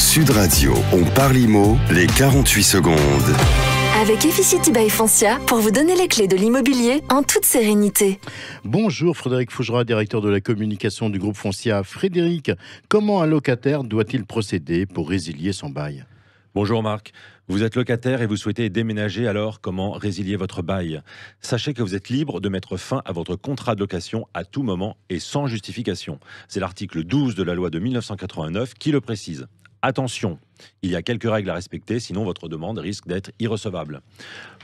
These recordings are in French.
Sud Radio, on parle IMO, les 48 secondes. Avec Efficity by Foncia pour vous donner les clés de l'immobilier en toute sérénité. Bonjour Frédéric Fougera, directeur de la communication du groupe Foncia. Frédéric, comment un locataire doit-il procéder pour résilier son bail Bonjour Marc. Vous êtes locataire et vous souhaitez déménager, alors comment résilier votre bail Sachez que vous êtes libre de mettre fin à votre contrat de location à tout moment et sans justification. C'est l'article 12 de la loi de 1989 qui le précise. Attention, il y a quelques règles à respecter, sinon votre demande risque d'être irrecevable.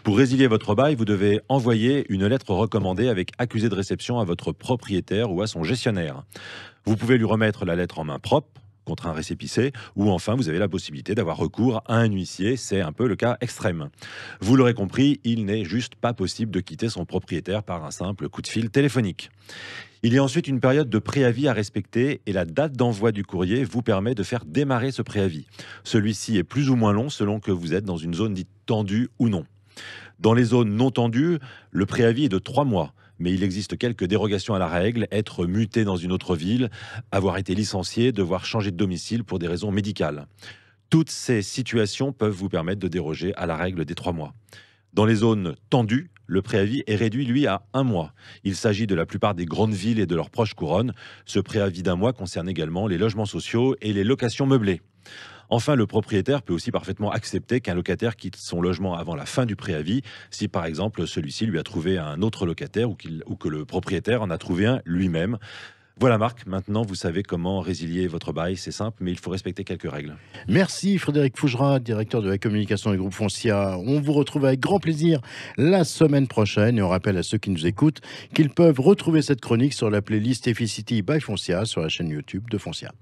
Pour résilier votre bail, vous devez envoyer une lettre recommandée avec accusé de réception à votre propriétaire ou à son gestionnaire. Vous pouvez lui remettre la lettre en main propre, contre un récépissé, ou enfin vous avez la possibilité d'avoir recours à un huissier, c'est un peu le cas extrême. Vous l'aurez compris, il n'est juste pas possible de quitter son propriétaire par un simple coup de fil téléphonique. Il y a ensuite une période de préavis à respecter et la date d'envoi du courrier vous permet de faire démarrer ce préavis. Celui-ci est plus ou moins long selon que vous êtes dans une zone dite tendue ou non. Dans les zones non tendues, le préavis est de trois mois mais il existe quelques dérogations à la règle, être muté dans une autre ville, avoir été licencié, devoir changer de domicile pour des raisons médicales. Toutes ces situations peuvent vous permettre de déroger à la règle des trois mois. Dans les zones tendues, le préavis est réduit, lui, à un mois. Il s'agit de la plupart des grandes villes et de leurs proches couronnes. Ce préavis d'un mois concerne également les logements sociaux et les locations meublées. Enfin, le propriétaire peut aussi parfaitement accepter qu'un locataire quitte son logement avant la fin du préavis, si par exemple celui-ci lui a trouvé un autre locataire ou, que le propriétaire en a trouvé un lui-même. Voilà Marc, maintenant vous savez comment résilier votre bail, c'est simple, mais il faut respecter quelques règles. Merci Frédéric Fougera, directeur de la communication du groupe Foncia. On vous retrouve avec grand plaisir la semaine prochaine et on rappelle à ceux qui nous écoutent qu'ils peuvent retrouver cette chronique sur la playlist Efficity by Foncia sur la chaîne YouTube de Foncia.